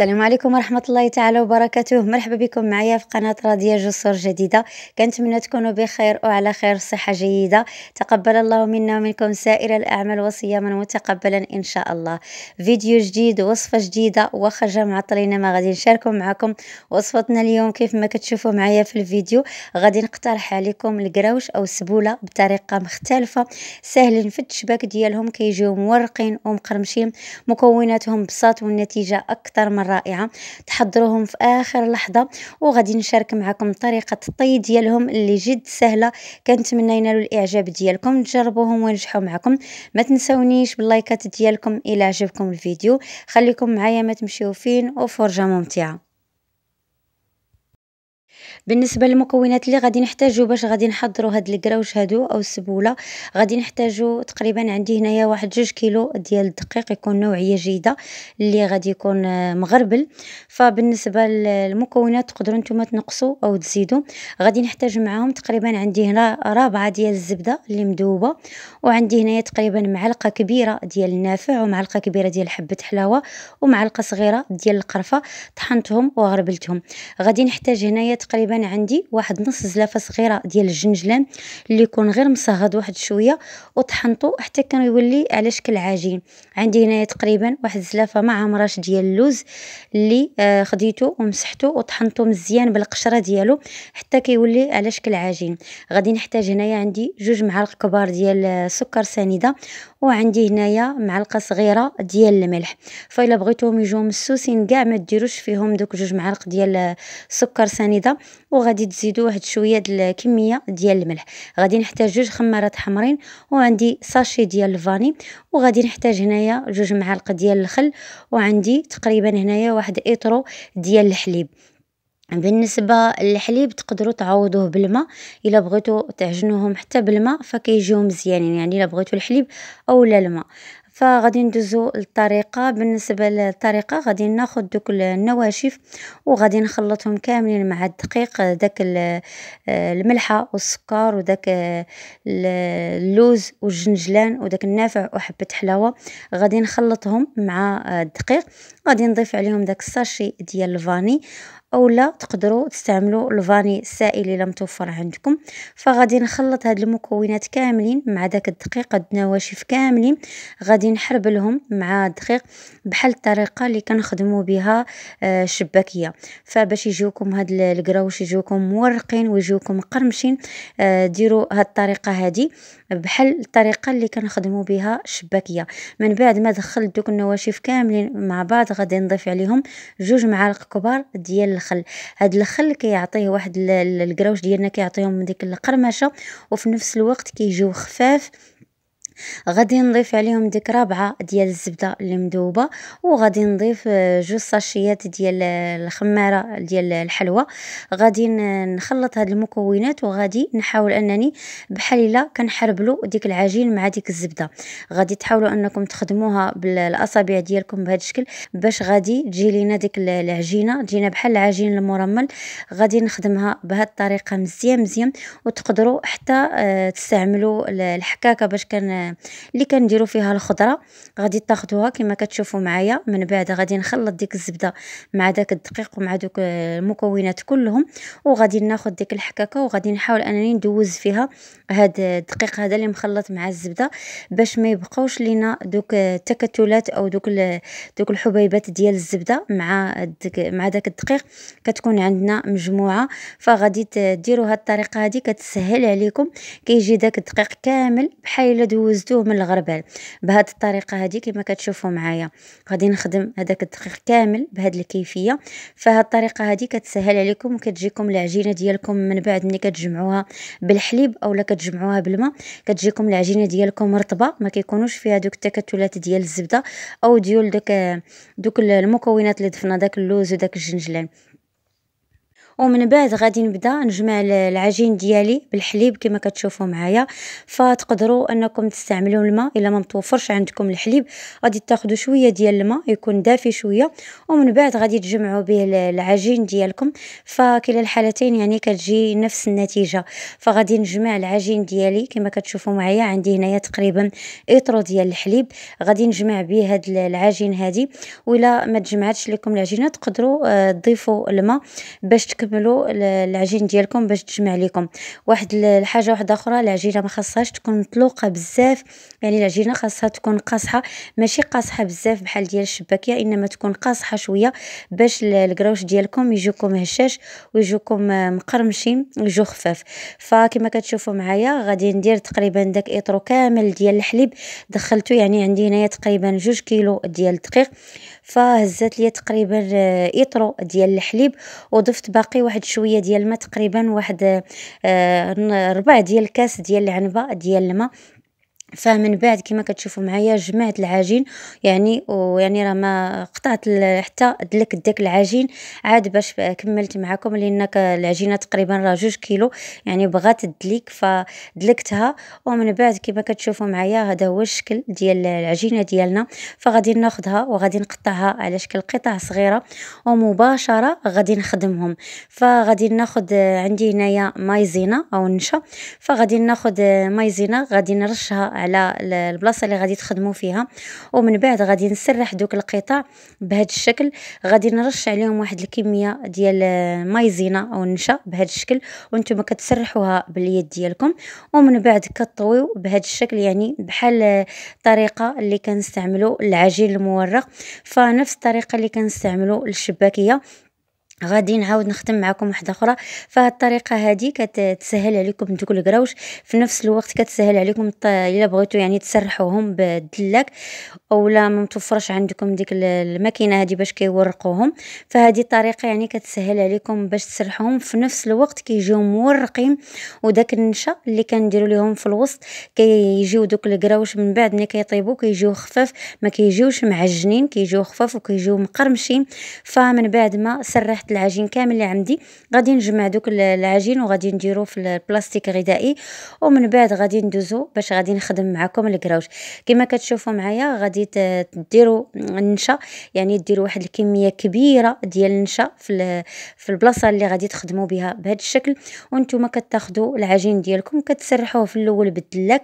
السلام عليكم ورحمة الله تعالى وبركاته مرحبا بكم معايا في قناة راديا جسور جديدة كنتمنى تكونوا بخير وعلى خير صحة جيدة تقبل الله منا ومنكم سائر الأعمال وصياما متقبلا إن شاء الله فيديو جديد وصفة جديدة وخرجة جا معطلين ما غادي نشاركم معكم وصفتنا اليوم كيف ما كتشوفوا معايا في الفيديو غادي نقترح عليكم القروش أو السبولة بطريقة مختلفة ساهلين في التشباك ديالهم كيجيو مورقين ومقرمشين مكوناتهم بساط والنتيجة أكثر مرة الرائعة تحضروهم في آخر لحظة وغادي نشارك معكم طريقة الطي ديالهم اللي جد سهلة كنتمنى ينالوا الإعجاب ديالكم تجربوهم ونجحوا معكم ما تنسونيش باللايكات ديالكم إلى عجبكم الفيديو خليكم معايا ما تمشيو فين وفرجة ممتعة بالنسبه للمكونات اللي غادي نحتاجو باش غادي نحضروا هاد الكراوش هادو او السبوله غادي نحتاجو تقريبا عندي هنايا واحد جوج كيلو ديال الدقيق يكون نوعيه جيده اللي غادي يكون مغربل فبالنسبه للمكونات تقدروا نتوما تنقصوا او تزيدوا غادي نحتاج معاهم تقريبا عندي هنا رابعه ديال الزبده اللي مذوبه وعندي هنايا تقريبا معلقه كبيره ديال النافع ومعلقه كبيره ديال حبه حلاوه ومعلقه صغيره ديال القرفه طحنتهم وغربلتهم غادي نحتاج هنايا تقريبا تقريبا عندي واحد نص زلافه صغيره ديال الجنجلان اللي يكون غير مصهد واحد شويه وطحنته حتى كان يولي على شكل عجين عندي هنايا تقريبا واحد زلافه ما عمراش ديال اللوز اللي آه، خديته ومسحته وطحنته مزيان بالقشره ديالو حتى كيولي على شكل عجين غادي نحتاج هنايا عندي جوج معالق كبار ديال آه، سكر سنيده وعندي هنايا معلقه صغيره ديال الملح فإلا بغيتوهم يجوا مسوسين كاع ما ديروش فيهم دوك جوج معالق ديال السكر آه، سنيده وغادي تزيدوا واحد شويه ديال الكميه ديال الملح غادي نحتاج جوج خمارات حمرين وعندي ساشي ديال الفاني وغادي نحتاج هنايا جوج معالق ديال الخل وعندي تقريبا هنايا واحد ايترو ديال الحليب بالنسبه للحليب تقدروا تعوضوه بالماء الا بغيتوا تعجنوهم حتى بالماء فكيجيو مزيانين يعني الا بغيتوا الحليب اولا الماء فغادي ندوزو للطريقة بالنسبة للطريقة غادي ناخد دوك النواشف وغادي نخلطهم كاملين مع الدقيق داك الملحة والسكر وداك اللوز والجنجلان وداك النافع وحبة حلاوة غادي نخلطهم مع الدقيق غادي نضيف عليهم داك الساشي ديال الفاني. اولا تقدروا تستعملوا الفاني السائل الا متوفر عندكم فغادي نخلط هاد المكونات كاملين مع داك الدقيق هاد النواشف كاملين غادي نحربلهم مع الدقيق بحال الطريقه اللي كنخدموا بها آه الشباكيه فباش يجيوكم هاد الكراوش يجيوكم مورقين ويجيوكم قرمشين آه ديروا هاد الطريقه هادي بحال الطريقه اللي كنخدموا بها الشباكيه من بعد ما دخلت دوك النواشف كاملين مع بعض غادي نضيف عليهم جوج معالق كبار ديال الخل هاد الخل كيعطيه واحد الكراوش ديالنا كيعطيهم ديك القرمشه وفي نفس الوقت كيجيو خفاف غادي نضيف عليهم ديك ربعة ديال الزبدة اللي مذوبة وغادي نضيف آه، جوج ساشيات ديال آه، الخمارة ديال الحلوى غادي نخلط هاد المكونات وغادي نحاول انني بحال الا كنحربلو ديك العجين مع ديك الزبدة غادي تحاولوا انكم تخدموها بالاصابع ديالكم بهذا الشكل باش غادي تجي لينا ديك العجينة تجينا بحال العجين المرمل غادي نخدمها بهاد الطريقة مزيان مزيان وتقدروا حتى آه، تستعملوا الحكاكة باش كان اللي كنديروا فيها الخضره غادي تاخذوها كما كتشوفوا معايا من بعد غادي نخلط ديك الزبده مع داك الدقيق ومع دوك المكونات كلهم وغادي ناخذ ديك الحكاكه وغادي نحاول انني ندوز فيها هاد الدقيق هذا اللي مخلط مع الزبده باش ما يبقاوش لينا دوك التكتلات او دوك دوك الحبيبات ديال الزبده مع مع داك الدقيق كتكون عندنا مجموعه فغادي ديروا هاد الطريقه هذه كتسهل عليكم كيجي داك الدقيق كامل بحال الا دوز دوزتوه من الغربال بهاد الطريقه هذه كما كتشوفوا معايا غادي نخدم هذاك الدقيق كامل بهاد الكيفيه فهاد الطريقه هذه كتسهل عليكم وكتجيكم العجينه ديالكم من بعد ملي كتجمعوها بالحليب اولا كتجمعوها بالماء كتجيكم العجينه ديالكم رطبه ما كيكونوش فيها دوك التكتلات ديال الزبده او ديال دوك دوك المكونات اللي دفنا داك اللوز وداك الجنجلان ومن بعد غادي نبدا نجمع العجين ديالي بالحليب كما كتشوفوا معايا فتقدروا انكم تستعملوا الماء الا ما متوفرش عندكم الحليب غادي تاخذوا شويه ديال الماء يكون دافي شويه ومن بعد غادي تجمعوا به العجين ديالكم فكلا الحالتين يعني كتجي نفس النتيجه فغادي نجمع العجين ديالي كما كتشوفوا معايا عندي هنايا تقريبا اطرو ديال الحليب غادي نجمع به هاد العجين هادي ولا ما تجمعتش لكم العجينه تقدروا آه، تضيفوا الماء باش تكملوا تستعملوا العجين ديالكم باش تجمع لكم واحد الحاجه واحده اخرى العجينه ما خاصهاش تكون مطلوقه بزاف يعني العجينه خاصها تكون قاصحه ماشي قاصحه بزاف بحال ديال الشباكيه انما تكون قاصحه شويه باش الكراوش ديالكم يجوكم هشاش ويجيكم مقرمشين ويجو خفاف فكما كتشوفوا معايا غادي ندير تقريبا داك اطرو كامل ديال الحليب دخلته يعني عندي هنايا تقريبا جوج كيلو ديال الدقيق فهزات ليا تقريبا اطرو ديال الحليب وضفت باقي باقي واحد شويه ديال الماء تقريبا واحد آه، ربع ديال الكاس ديال العنبه ديال الماء فمن بعد كما كتشوفوا معايا جمعت العجين يعني ويعني راه ما قطعت حتى دلك داك العجين عاد باش كملت معكم لان العجينه تقريبا راه جوج كيلو يعني بغات تدليك فدلكتها ومن بعد كما كتشوفوا معايا هذا هو الشكل ديال العجينه ديالنا فغادي ناخذها وغادي نقطعها على شكل قطع صغيره ومباشره غادي نخدمهم فغادي ناخذ عندي هنايا مايزينا او النشا فغادي ناخذ مايزينا غادي نرشها على البلاصه اللي غادي تخدموا فيها ومن بعد غادي نسرح دوك القطع بهذا الشكل غادي نرش عليهم واحد الكميه ديال مايزينا او النشا بهذا الشكل وانتم كتسرحوها باليد ديالكم ومن بعد كطويو بهذا الشكل يعني بحال الطريقه اللي كنستعملوا العجين المورق فنفس الطريقه اللي كنستعملوا الشباكيه غادي نعاود نخدم معكم واحده اخرى فهاد الطريقه هادي كتسهل عليكم دوك الكراوش في نفس الوقت كتسهل عليكم الا بغيتو يعني تسرحوهم بالدلاك اولا ما متوفرش عندكم ديك الماكينه هادي باش كيورقوهم فهادي الطريقه يعني كتسهل عليكم باش تسرحوهم في نفس الوقت كيجيو مورقين وداك النشا اللي كنديروا ليهم في الوسط كيجيو دوك الكراوش من بعد ملي كيطيبوا كيجيو خفاف ما كيجيوش معجنين كيجيو خفاف وكيجيو مقرمشين فمن بعد ما سرحت واحد العجين كامل اللي عندي غادي نجمع دوك العجين وغادي نديرو في البلاستيك غذائي ومن بعد غادي ندوزو باش غادي نخدم معكم الكراوج كما كتشوفوا معايا غادي ديروا النشا يعني ديروا واحد الكميه كبيره ديال النشا في في البلاصه اللي غادي تخدموا بها بهذا الشكل وانتم كتاخذوا العجين ديالكم كتسرحوه في الاول بالدلاك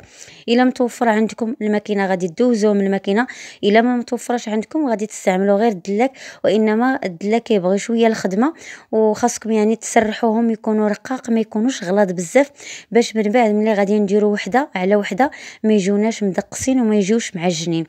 الا متوفر عندكم الماكينه غادي دوزوه من الماكينه الا ما متوفرش عندكم غادي تستعملوا غير الدلاك وانما الدلاك كيبغي شويه الخدمه الخدمه وخاصكم يعني تسرحوهم يكونوا رقاق ما يكونوش غلاض بزاف باش من بعد ملي غادي نديرو وحده على وحده ما يجوناش مدقسين وما يجيوش معجنين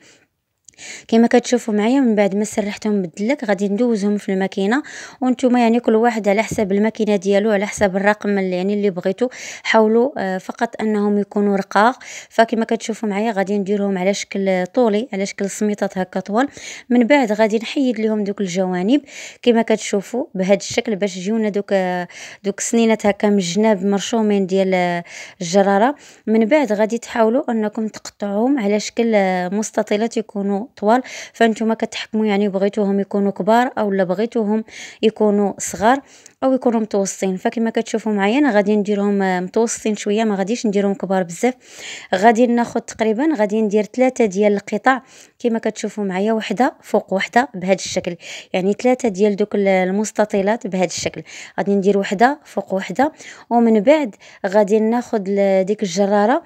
كيما كتشوفوا معايا من بعد ما سرحتهم بالدلك غادي ندوزهم في الماكينه وانتم يعني كل واحد على حسب الماكينه ديالو على حسب الرقم اللي يعني اللي بغيتو حاولوا آه، فقط انهم يكونوا رقاق فكما كتشوفوا معايا غادي نديرهم على شكل طولي على شكل سميطات هكا طوال من بعد غادي نحيد لهم دوك الجوانب كما كتشوفوا بهذا الشكل باش يجيونا دوك آه، دوك سنينات هكا من الجناب مرشومين ديال آه، الجراره من بعد غادي تحاولوا انكم تقطعوهم على شكل مستطيلات يكونوا طوال فانتم كتحكموا يعني بغيتوهم يكونوا كبار او لا بغيتوهم يكونوا صغار او يكونوا متوسطين فكما كتشوفوا معايا انا غادي نديرهم متوسطين شويه ما غاديش نديرهم كبار بزاف غادي ناخذ تقريبا غادي ندير ثلاثه ديال القطع كما كتشوفوا معايا وحده فوق وحده بهذا الشكل يعني ثلاثه ديال دوك المستطيلات بهذا الشكل غادي ندير وحده فوق وحده ومن بعد غادي ناخذ ديك الجراره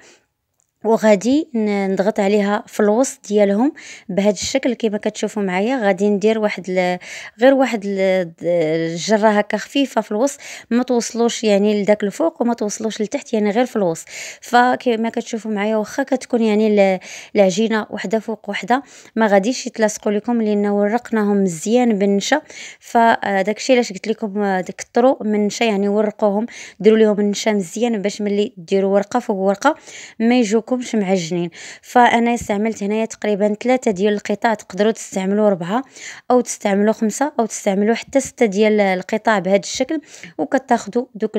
وغادي نضغط عليها في الوسط ديالهم بهذا الشكل كما كتشوفوا معايا غادي ندير واحد ل... غير واحد ل... الجره هكا خفيفه في الوسط ما توصلوش يعني لذاك الفوق وما توصلوش لتحت يعني غير في الوسط فكما كتشوفوا معايا واخا كتكون يعني ل... العجينه وحده فوق وحده ما غاديش يتلاصقوا لكم لان ورقناهم مزيان بالنشا فداك الشيء علاش قلت لكم كثروا من النشا يعني ورقوهم ديروا لهم النشا مزيان باش ملي ديروا ورقه فوق ورقه ما يجوك يكونش معجنين فانا استعملت هنايا تقريبا ثلاثة ديال القطع تقدروا تستعملوا ربعة او تستعملوا خمسة او تستعملوا حتى ستة ديال القطع بهذا الشكل وكتاخذوا دوك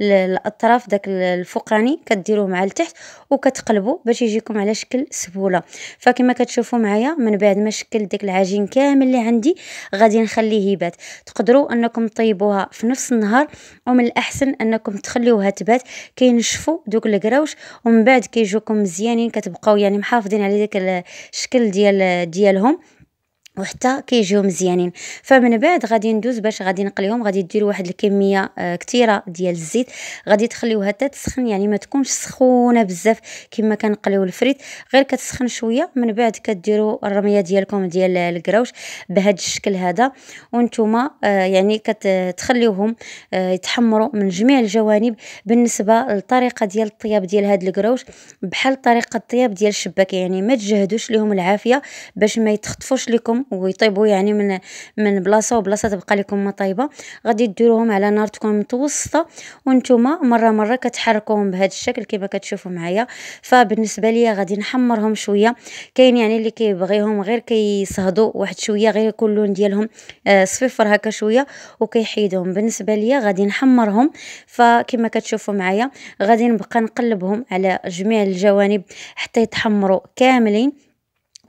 الاطراف داك الفوقاني كديروه مع لتحت وكتقلبوا باش يجيكم على شكل سبوله فكما كتشوفوا معايا من بعد ما شكلت داك العجين كامل اللي عندي غادي نخليه يبات تقدروا انكم طيبوها في نفس النهار ومن الاحسن انكم تخليوها تبات كينشفوا دوك الكراوش ومن بعد كيجي كيجوكم مزيانين كتبقاو يعني محافظين على داك الشكل ديال ديالهم وحتى كيجيو مزيانين فمن بعد غادي ندوز باش غادي نقليهم غادي دير واحد الكميه آه، كثيره ديال الزيت غادي تخليوها حتى تسخن يعني ما تكونش سخونه بزاف كما كنقليو الفريت غير كتسخن شويه من بعد كديروا الرميه ديالكم ديال الكراوش بهذا الشكل هذا وانتم آه، يعني كتخليوهم آه، يتحمروا من جميع الجوانب بالنسبه للطريقه ديال الطياب ديال هاد الكراوش بحال طريقه الطياب ديال الشباك يعني ما تجهدوش لهم العافيه باش ما يتخطفوش لكم ويطيبوا يعني من من بلاصه وبلاصه تبقى لكم ما طايبه غادي ديروهم على نار تكون متوسطه وانتم مره مره كتحركوهم بهذا الشكل كما كتشوفوا معايا فبالنسبه ليا غادي نحمرهم شويه كاين يعني اللي كيبغيهم غير كيصهدوا واحد شويه غير يكون لون ديالهم آه، صفيفر هكا شويه وكيحيدهم بالنسبه ليا غادي نحمرهم فكما كتشوفوا معايا غادي نبقى نقلبهم على جميع الجوانب حتى يتحمروا كاملين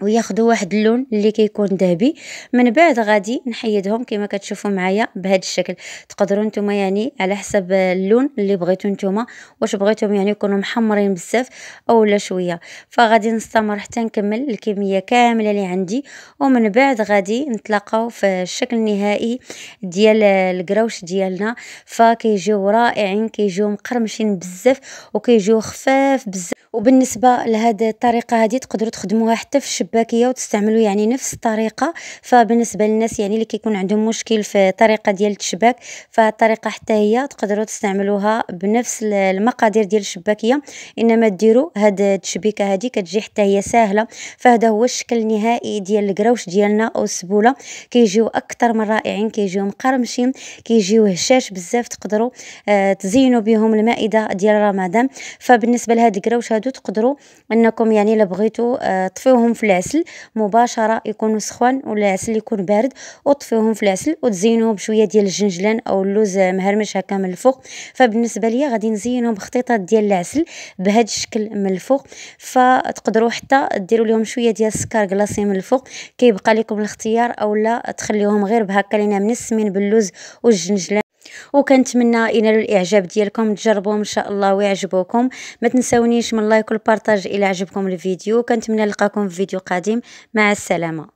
وياخذوا واحد اللون اللي كيكون ذهبي من بعد غادي نحيدهم كما كتشوفوا معايا بهذا الشكل تقدروا نتوما يعني على حسب اللون اللي بغيتو نتوما واش بغيتهم يعني يكونوا محمرين بزاف اولا شويه فغادي نستمر حتى نكمل الكميه كامله اللي عندي ومن بعد غادي نتلاقاو في الشكل النهائي ديال الكراوش ديالنا فكيجيو رائعين كيجيو مقرمشين بزاف وكيجيو خفاف بزاف وبالنسبه لهذه الطريقه هذه تقدروا تخدموها حتى في الشباكيه وتستعملوا يعني نفس الطريقه فبالنسبه للناس يعني اللي كيكون عندهم مشكل في الطريقه ديال التشباك فالطريقه حتى هي تقدروا تستعملوها بنفس المقادير ديال الشباكيه انما ديروا هاد التشبيكه هذه كتجي حتى هي سهله فهذا هو الشكل النهائي ديال الكراوش ديالنا او السبوله كيجيو اكثر من رائعين كيجيو مقرمشين كيجيو هشاش بزاف تقدروا آه، تزينوا بهم المائده ديال رمضان فبالنسبه لهاد الكراوش هادو تقدروا انكم يعني لبغيتو آه طفيوهم في العسل مباشره يكونوا سخوان والعسل العسل يكون بارد وطفيوهم في العسل وتزينوه بشويه ديال الجنجلان او اللوز مهرمش هكا من الفوق فبالنسبه ليا غادي نزينهم بخطيطات ديال العسل بهذا الشكل من الفوق فتقدروا حتى ديروا لهم شويه ديال السكر كلاصي من الفوق كيبقى لكم الاختيار اولا تخليوهم غير بهكا لينا منسمين باللوز والجنجلان وكنتمنى ينالوا الاعجاب ديالكم تجربوهم ان شاء الله ويعجبوكم ما تنساونيش من لايك والبارطاج الى عجبكم الفيديو كنتمنى نلقاكم في فيديو قادم مع السلامه